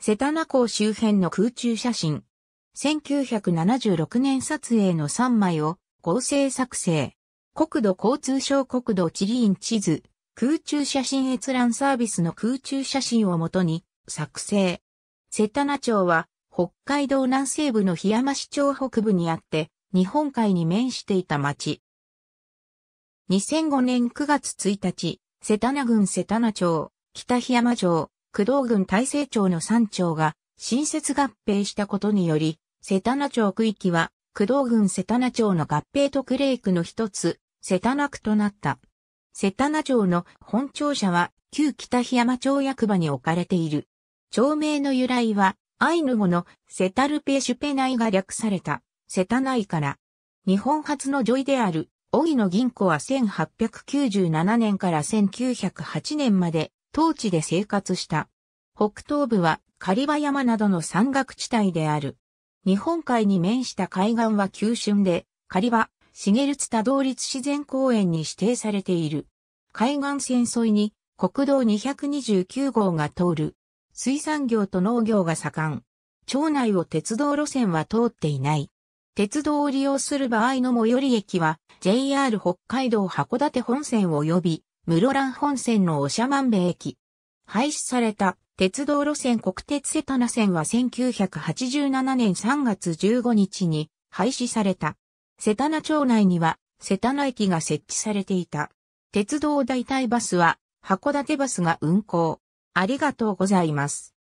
瀬タナ港周辺の空中写真。1976年撮影の3枚を合成作成。国土交通省国土地理院地図、空中写真閲覧サービスの空中写真をもとに作成。瀬タナ町は北海道南西部の檜山市町北部にあって日本海に面していた町。2005年9月1日、瀬タナ郡瀬タナ町、北檜山町、工藤郡大成町の3町が新設合併したことにより、瀬田名町区域は工藤郡瀬田名町の合併特例区の一つ、瀬田名区となった。瀬田名町の本庁舎は旧北日山町役場に置かれている。町名の由来は、アイヌ語のセタルペシュペナイが略された、セタナイから。日本初の女医である、ギ野銀行は1897年から1908年まで、当地で生活した。北東部は狩場山などの山岳地帯である。日本海に面した海岸は急峻で、狩場、茂津多動立自然公園に指定されている。海岸線沿いに国道229号が通る。水産業と農業が盛ん。町内を鉄道路線は通っていない。鉄道を利用する場合の最寄り駅は JR 北海道函館本線及び室蘭本線の長万部駅。廃止された鉄道路線国鉄セタナ線は1987年3月15日に廃止された。セタナ町内にはセタナ駅が設置されていた。鉄道代替バスは函館バスが運行。ありがとうございます。